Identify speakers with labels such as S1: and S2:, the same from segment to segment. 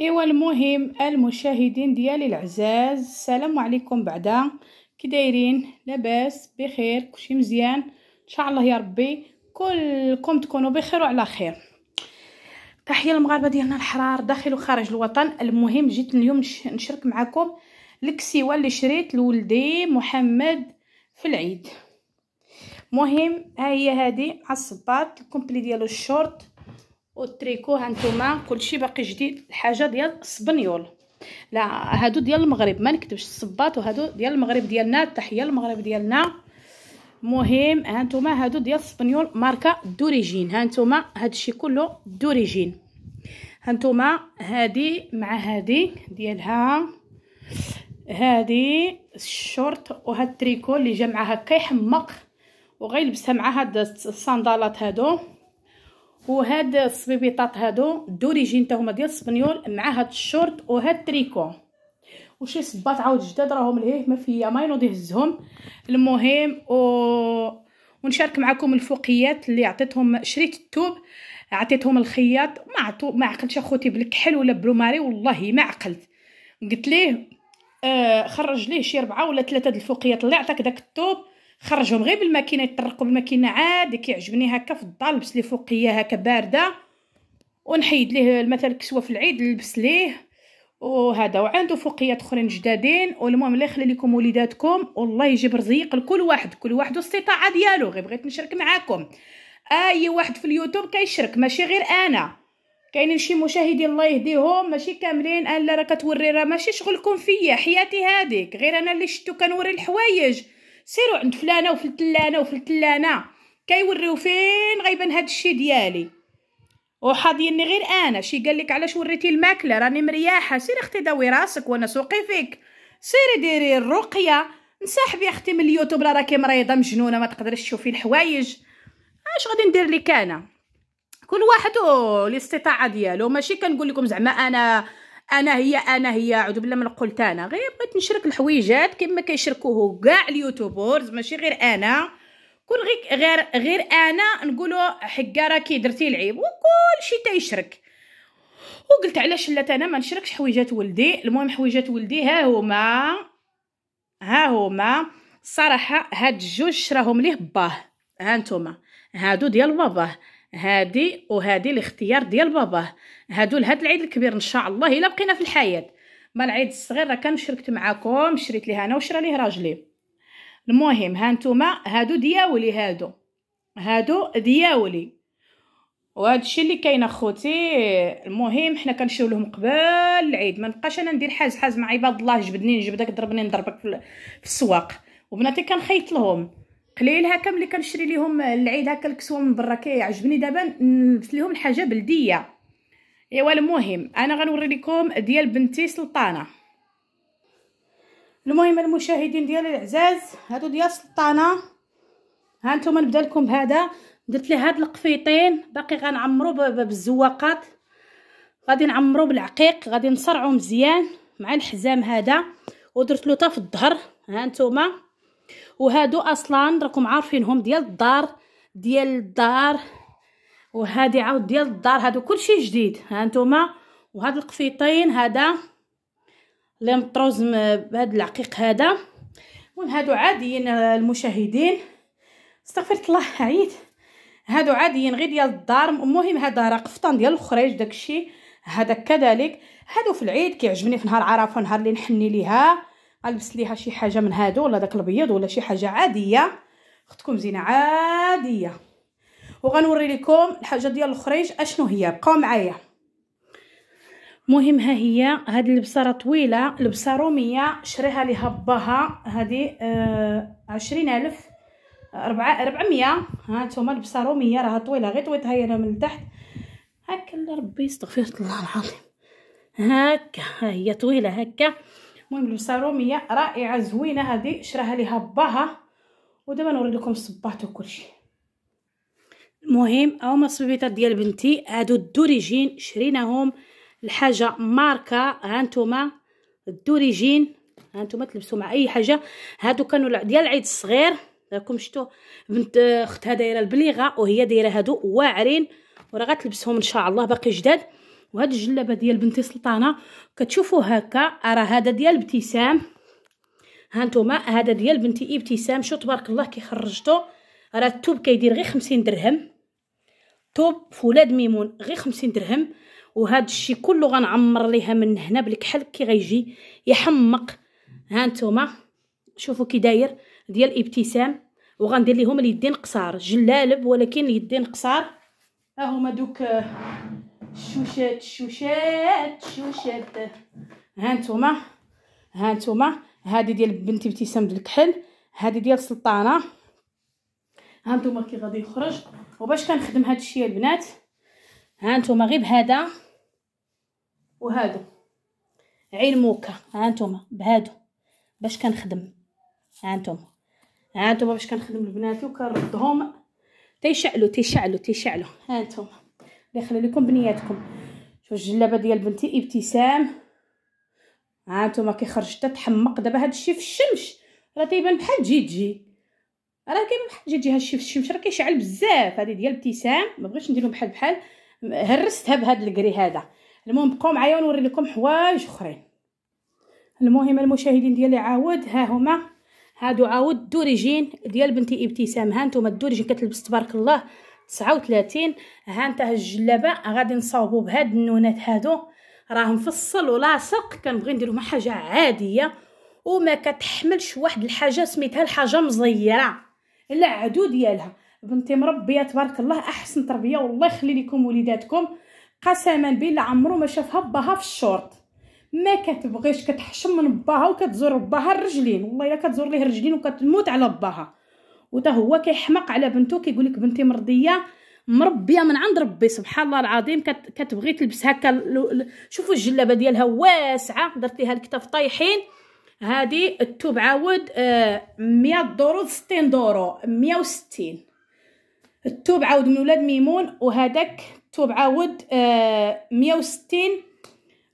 S1: ايوا المهم المشاهدين ديالي العزاز السلام عليكم بعدا كي دايرين لاباس بخير كلشي مزيان ان شاء الله يا ربي كلكم تكونوا بخير وعلى خير تحيه المغاربه ديالنا الحرار داخل وخارج الوطن المهم جيت اليوم نشارك معكم الكسيوه اللي شريت لولدي محمد في العيد مهم ها هي هذه على الصباط الكومبلي ديالو الشورت والتريكو هانتوما كلشي باقي جديد الحاجه ديال اسبنيول لا هادو ديال المغرب ما نكتبش الصباط وهادو ديال المغرب ديالنا تحيه المغرب ديالنا مهم هانتوما هادو ديال اسبنيول ماركه دوريجين هانتوما هادشي كله دوريجين هانتوما هادي مع هادي ديالها هادي الشورت وهاد التريكو اللي جا معها هكا يحمق وغيلبسها مع هاد الصندالات هادو وهاد السبيبيطات هادو دوريجين تا هما ديال سبنيول مع هاد الشورت وهاد التريكو وشي صباط عاود جداد راهم لهيه ما فيا ما ينوض يهزهم المهم و ونشارك معكم الفوقيات اللي عطيتهم شريت التوب عطيتهم الخياط ما عطو ما عقلتش اخوتي بالكحل ولا بلوماري والله ما عقلت قلت ليه آه خرج ليه شي ربعه ولا ثلاثه د الفوقيات اللي عطاك داك التوب خرجهم غير بالماكينه يطرقوا بالماكينه عادي كيعجبني هكا في الدار لبس ليه فوقيه هكا بارده ونحيد ليه مثلا كسوه في العيد نلبس ليه وهذا وعنده فوقيات اخرين جدادين والمهم الله يخلي لكم وليداتكم والله يجيب رزيق لكل واحد كل واحد والاستطاعه ديالو غير بغيت نشارك معاكم اي واحد في اليوتيوب كيشرك ماشي غير انا كاينين شي مشاهدين الله يهديهم ماشي كاملين الا راه كتوري راه ماشي شغلكم فيا حياتي هذيك غير انا اللي شتو كنوري الحوايج سيروا عند فلانه وفي التلانه وفي التلانه كيوريو فين غيبان هذا الشيء ديالي وحاضيني غير انا شي قال لك علاش وريتي الماكله راني مرياحه سيري اختي داوي راسك وانا سوقي فيك سيري ديري الرقيه نسحبي اختي من اليوتيوب راه راكي مريضه مجنونه ما تقدريش تشوفي الحوايج اش غادي ندير لك انا كل واحد الاستطاعه ديالو ماشي كنقول لكم زعما انا انا هي انا هي اعوذ بالله من قلت انا غير بغيت نشرك الحويجات كما كيشركوه كاع اليوتيوبرز ماشي غير انا كل غير غير غير انا نقولوا حكا راكي درتي العيب وكل شيء تيشرك وقلت علاش لا انا ما نشركش حويجات ولدي المهم حويجات ولدي ها هما ها هما صراحه هاد الجوج شراهم ليه باه ها نتوما هادو ديال باباه هادي وهادي الاختيار ديال باباه هادو لهاد العيد الكبير ان شاء الله الا بقينا في الحياه ما العيد الصغير راه كان شركت معاكم شريت ليه انا وشرا ليه راجلي المهم هانتوما هادو دياولي هادو هادو دياولي وهذا الشيء اللي كاين اخوتي المهم حنا كنشريو لهم قبل العيد ما نبقاش انا ندير حاز حاز مع عباد الله جبدني نجبدك ضربني نضربك في السواق وبناتي كنخيط لهم قليل هكا ملي كنشري ليهم العيد هكا الكسوه من برا كيعجبني دابا نلبس ليهم الحاجه بلديه ايوا المهم انا غنوري لكم ديال بنتي سلطانه المهم المشاهدين ديالي العزاز هادو ديال سلطانه ها نتوما نبدا لكم بهذا درت ليه هاد القفيطين باقي غنعمرو بالزواقات غادي نعمرو بالعقيق غادي نصرعو مزيان مع الحزام هذا ودرت له في الظهر ها نتوما وهادو اصلا راكم عارفينهم ديال الدار ديال الدار وهادي عاود ديال الدار هادو كلشي جديد ها نتوما وهاد القفيطين هذا لي مطروز بهاد العقيق هذا المهم هادو عاديين المشاهدين استغفرت الله عييت هادو عاديين غير ديال الدار المهم هذا راه قفطان ديال الخريج داكشي هذا كذلك هادو في العيد كيعجبني في نهار عرفه نهار اللي نحني ليها البس ليها شي حاجه من هادو ولا داك الابيض ولا شي حاجه عاديه اختكم زينه عاديه وغنوري لكم الحاجه ديال الخريج اشنو هي بقاو معايا مهم ها هي هاد البصره طويله لبسه روميه شريها ليها باها هادي آه عشرين الف ربعة ربعمية ها نتوما لبسه روميه راها طويله غير طويتها انا من هاكا هكا ربي يستغفر الله العظيم هكا ها هي طويله هكا المهم لبسه روميه رائعه زوينه هذه شراها ليها باها ودابا نوري لكم الصباط وكلشي المهم هما الصبيطات ديال بنتي هادو الدوريجين شريناهم الحاجه ماركه هانتوما الدوريجين هانتوما تلبسوا مع اي حاجه هادو كانوا ديال العيد الصغير راكم شفتوا بنت آه، اختها دايره البليغه وهي دايره هادو واعرين وراه غتلبسهم ان شاء الله باقي جداد وهاد الجلابه ديال بنتي سلطانه كتشوفوا هكا راه هذا ديال ابتسام هانتوما هذا ديال بنتي ابتسام شو تبارك الله كي خرجته راه التوب كيدير غير خمسين درهم ثوب فولاد ميمون غير خمسين درهم وهذا الشيء كله غنعمر ليها من هنا بالكحل كي غيجي يحمق هانتوما شوفوا كي داير ديال ابتسام وغندير ليهم اليدين قصار جلالب ولكن اليدين قصار ها هما دوك شوشات شوشات شوشات ها نتوما ها نتوما هادي ديال بنتي ابتسام ديال الكحل هادي ديال سلطانه ها نتوما كي غادي يخرج وباش كنخدم هاد الشيء البنات ها نتوما غير بهذا وهادو عين موكا ها نتوما بهادو باش كنخدم ها نتوما ها نتوما باش كنخدم البنات وكنردهم تيشعلوا تيشعلوا تيشعلوا ها نتوما الله يخلي لكم بنياتكم شوف الجلابه ديال بنتي ابتسام ها نتوما كيخرج حتى تحمق دابا هاد الشيء في الشمس راه تيبان بحال جيجي راه كيبان بحال جيجي هذا هاد الشيء في الشمس راه كيشعل بزاف هادي ديال ابتسام ما بغيتش نديرو بحال بحال هرستها بهاد الكري هذا المهم بقاو معايا ونوري لكم حوايج اخرين المهم المشاهدين ديالي عاود ها هما هادو عاود دوريجين ديال بنتي ابتسام ها نتوما الدوريجين كتلبس تبارك الله تسعة وثلاثين ها نتا الجلابه غادي نصاوبو بهاد النونات هادو راه مفصل ولاصق كنبغي نديرو مع حاجه عاديه وما كتحملش واحد الحاجه سميتها الحاجه مزيره إلا عدو ديالها بنتي مربيه تبارك الله احسن تربيه والله يخلي لكم وليداتكم قسما بالله عمرو ما شافها باها في الشورت ما كتبغيش كتحشم من باها وكتزور باها الرجلين والله الا كتزور ليه الرجلين وكتموت على باها وتا هو كيحمق على بنته كيقول لك بنتي مرضيه مربيه من عند ربي سبحان الله العظيم كت... كتبغي تلبس هكا شوفوا الجلابه ديالها واسعه درت ليها الكتف طايحين هذه التوب عاود آه، مية دورو ستين دورو مية وستين التوب عاود من ولاد ميمون وهذاك التوب عاود آه، مية وستين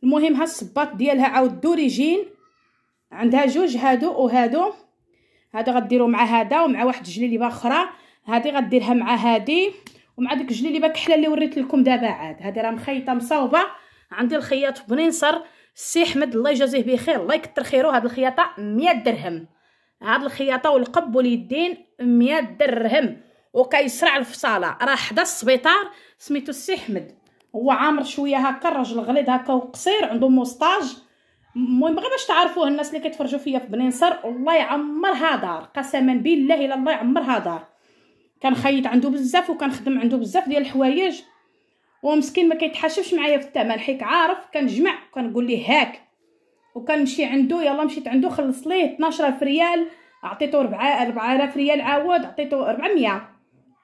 S1: المهم ها الصباط ديالها عاود دوريجين عندها جوج هادو وهادو هذا غديرو مع هذا ومع واحد الجليبه اخرى هذه غديرها مع هذه ومع ديك الجليبه كحله اللي وريت لكم دابا عاد هذه راه مخيطه مصاوبه عندي الخياط بنينصر السي احمد الله يجازيه بخير الله يكثر خيرو هاد الخياطه 100 درهم هاد الخياطه والقب واليدين 100 درهم وكيسرع الفصاله راه حدا السبيطار سميتو السي احمد هو عامر شويه هكا الراجل غليظ هكا وقصير عنده موسطاج المهم غير باش تعرفوه الناس اللي كيتفرجوا فيا في بنينصر الله يعمرها دار قسما بالله الا الله يعمرها دار كنخيط عنده بزاف وكنخدم عنده بزاف ديال الحوايج ومسكين ما كيتحاشفش معايا في الثمن حيت عارف كنجمع وكنقول ليه هاك وكنمشي عنده يلا مشيت عنده خلص ليه 12000 ريال عطيته 4 4000 ريال عاود عطيته 400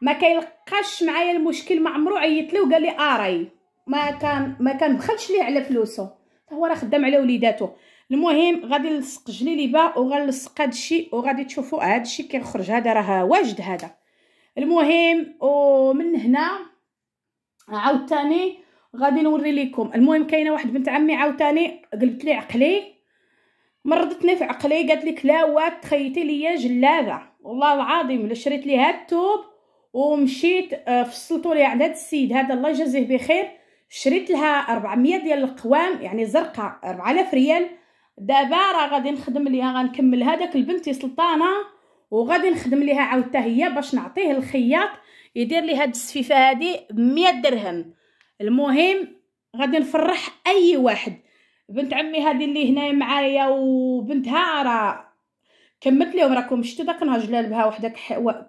S1: ما كيلقاش معايا المشكل ما عمرو عيط لي وقال لي اري ما كان ما كنبخلش ليه على فلوسه حتى هو راه خدام على وليداتو المهم غادي نلصق جليليبه وغنلصق هادشي وغادي تشوفوا هادشي كيخرج هذا راه واجد هذا المهم ومن هنا عاوتاني غادي نوري لكم المهم كاينه واحد بنت عمي عاوتاني قلبت لي عقلي مرضتني في عقلي قالت لك لا وات تخيتي ليا جلابه والله العظيم لا شريت لي هاد الثوب ومشيت آه، فصلتو لي عند هاد السيد هذا الله يجازيه بخير شريت لها 400 ديال القوام يعني زرقاء 4000 ريال دابا راه غادي نخدم ليها غنكمل هذاك لبنتي سلطانه وغادي نخدم ليها عاود هي باش نعطيه الخياط يدير لي هاد السفيفه هادي ب درهم المهم غادي نفرح اي واحد بنت عمي هادي اللي هنايا معايا وبنتها راه كملت لهم راكم شتو داك النهار جلال بها وحده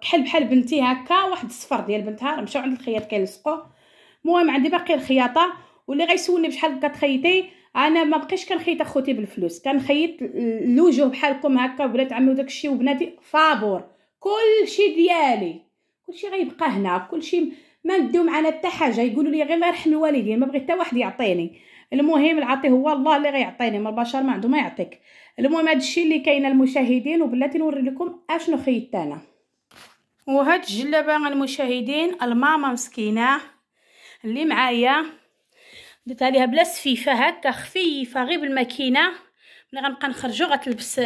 S1: كحل بحال بنتي هكا واحد الصفر ديال بنتها راه مشاو عند الخياط كيلصقوه المهم عندي باقي الخياطه واللي غيسولني بشحال كتخيطي انا ما بقيتش كنخيط اخوتي بالفلوس كنخيط الوجه بحالكم هكا ولاد عمي وداكشي وبناتي فابور كلشي ديالي كلشي غيبقى هنا كلشي ما ندو معنا حتى حاجه يقولوا لي غير ارحم الوالدين ما بغيت حتى واحد يعطيني المهم العطي هو الله اللي غيعطيني ما البشر ما عنده ما يعطيك المهم هذا الشيء اللي كاين المشاهدين وبلاتي نوري لكم اشنو خيطت انا وهاد الجلابه المشاهدين الماما مسكينه اللي معايا درت عليها بلا سفيفه هكا خفيفه غير بالماكينه ملي غنبقى نخرجو غتلبس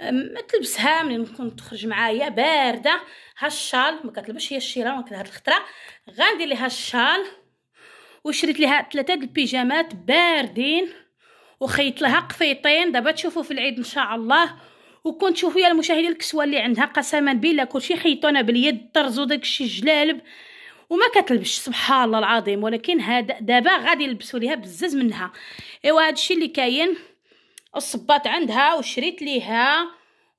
S1: ما تلبسها ملي نكون تخرج معايا بارده ها الشال ما كتلبش هي الشيران ولكن هاد الخطره غندير ليها الشال وشريت ليها ثلاثه د البيجامات باردين وخيط لها قفيطين دابا تشوفوا في العيد ان شاء الله وكون تشوفوا يا المشاهدين الكسوه اللي عندها قسما بالله كلشي خيطونا باليد طرزو داكشي جلالب وما كتلبش سبحان الله العظيم ولكن هذا دابا غادي يلبسوا ليها بزز منها ايوا هادشي اللي كاين الصباط عندها وشريت ليها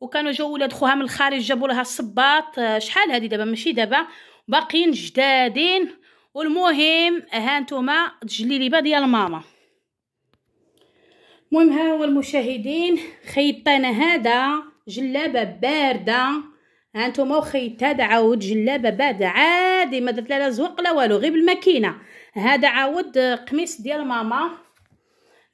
S1: وكانوا جاو ولاد خوها من الخارج جابوا لها الصباط آه، شحال هذه دابا ماشي دابا باقيين جدادين والمهم ها نتوما الجليبه ديال ماما المهم ها هو المشاهدين خيطينا هذا جلابه بارده هانتوما واخا واخا عاود جلابه بعد عادي ما درت لا زوق لا والو غير بالماكينه هذا عاود قميص ديال ماما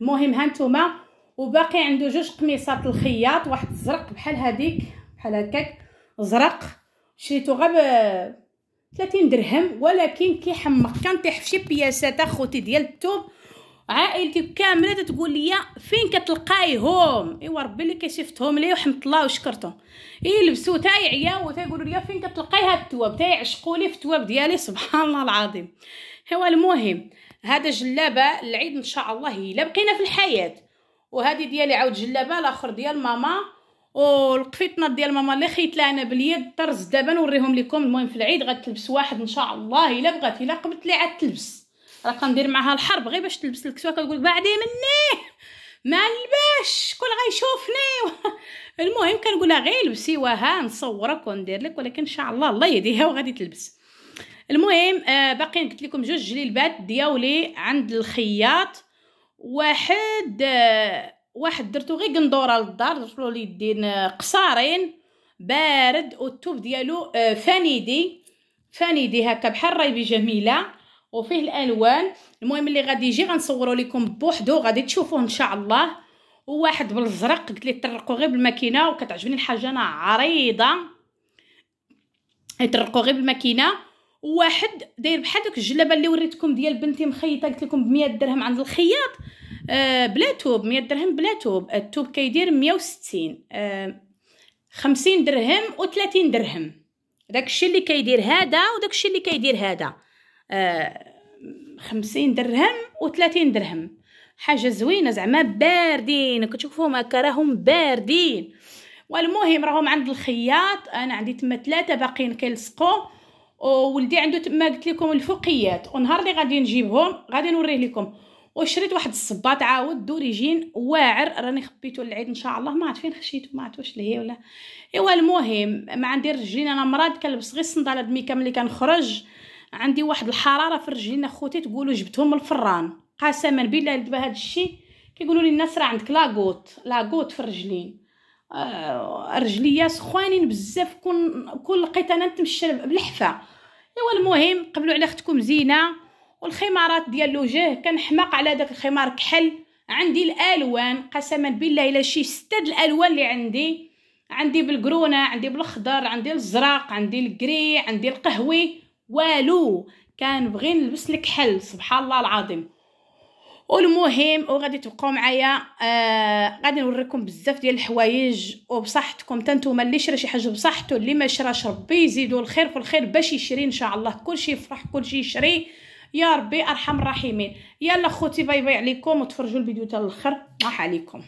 S1: المهم هانتوما وباقي عنده جوج قميصات الخياط واحد زرق بحال هذيك بحال هكاك زرق شريتو غير 30 درهم ولكن كيحمق كنطيح في شي بياسات اخوتي ديال الثوب عائلتي كامله تتقول لي فين كتلقايهم ايوا ربي اللي كيشفتهم ليا وحمد الله وشكرتهم يلبسوا إيه، تا يعياو تا يقولوا لي فين كتلقاي هاد التواب تا يعشقوا لي في التواب ديالي سبحان الله العظيم هو المهم هذا جلابه العيد ان شاء الله الا بقينا في الحياه وهذه ديالي عاود جلابه الاخر ديال ماما والقفيطنات ديال ماما اللي لها انا باليد طرز دابا نوريهم لكم المهم في العيد غتلبس واحد ان شاء الله الا بغات الا قبلت لي عاد تلبس راه كندير معاها الحرب غير باش تلبس الكسوه كتقول بعدي مني ما نلبش شكون غيشوفني المهم كنقولها غير لبسي وها نصورك وندير لك ولكن ان شاء الله الله يهديها وغادي تلبس المهم آه باقي قلت لكم جوج جليبات دياولي عند الخياط واحد آه واحد درتو غير قندوره للدار درتو لي يدين آه، قصارين بارد والتوب ديالو آه فانيدي فانيدي هكا بحال رايبي جميله وفيه الالوان المهم اللي غادي يجي غنصورو لكم بوحدو غادي تشوفوه ان شاء الله وواحد بالزرق قلت لي طرقوا غير بالماكينه وكتعجبني الحاجه انا عريضه يطرقو غير بالماكينه وواحد داير بحال داك الجلابه اللي وريتكم ديال بنتي مخيطه قلت لكم ب درهم عند الخياط آه بلا توب 100 درهم بلا توب التوب كيدير 160 آه درهم و 30 درهم داكشي اللي كيدير هذا وداكشي اللي كيدير هذا خمسين درهم وثلاثين درهم حاجة زوينة زعما باردين كتشوفوهم هكا راهم باردين والمهم راهم عند الخياط انا عندي تما ثلاثة باقيين كيلصقوا وولدي عنده تما قلت لكم الفوقيات ونهار اللي غادي نجيبهم غادي نوريه لكم وشريت واحد الصباط عاود دوريجين واعر راني خبيته للعيد ان شاء الله ما عرفت فين خشيته ما عرفت واش ولا ايوا المهم ما عندي رجلين انا مراد كنلبس غير الصنداله د ملي كنخرج عندي واحد الحراره في رجلينا خوتي تقولوا جبتهم من الفران قسما بالله دابا هذا الشيء كيقولوا لي الناس راه عندك لاغوت لاغوت في الرجلين آه رجليا سخوانين بزاف كون كون لقيت انا نتمشى بالحفه ايوا المهم قبلوا على اختكم زينه والخمارات ديال الوجه كنحماق على داك الخمار كحل عندي الالوان قسما بالله الا شي سته الالوان اللي عندي عندي بالقرونه عندي بالخضر عندي الزرق عندي الكري عندي القهوي والو كان بغي نلبس لك حل سبحان الله العظيم والمهم وغادي تبقاو معايا آه غادي نوريكم بزاف ديال الحوايج وبصحتكم حتى نتوما اللي شرا شي حاجه بصحته اللي ما شراش ربي يزيدو الخير في الخير باش يشري ان شاء الله كلشي يفرح كلشي يشري يا ربي ارحم الراحمين يلا خوتي باي باي عليكم وتفرجوا الفيديو حتى الاخر راح عليكم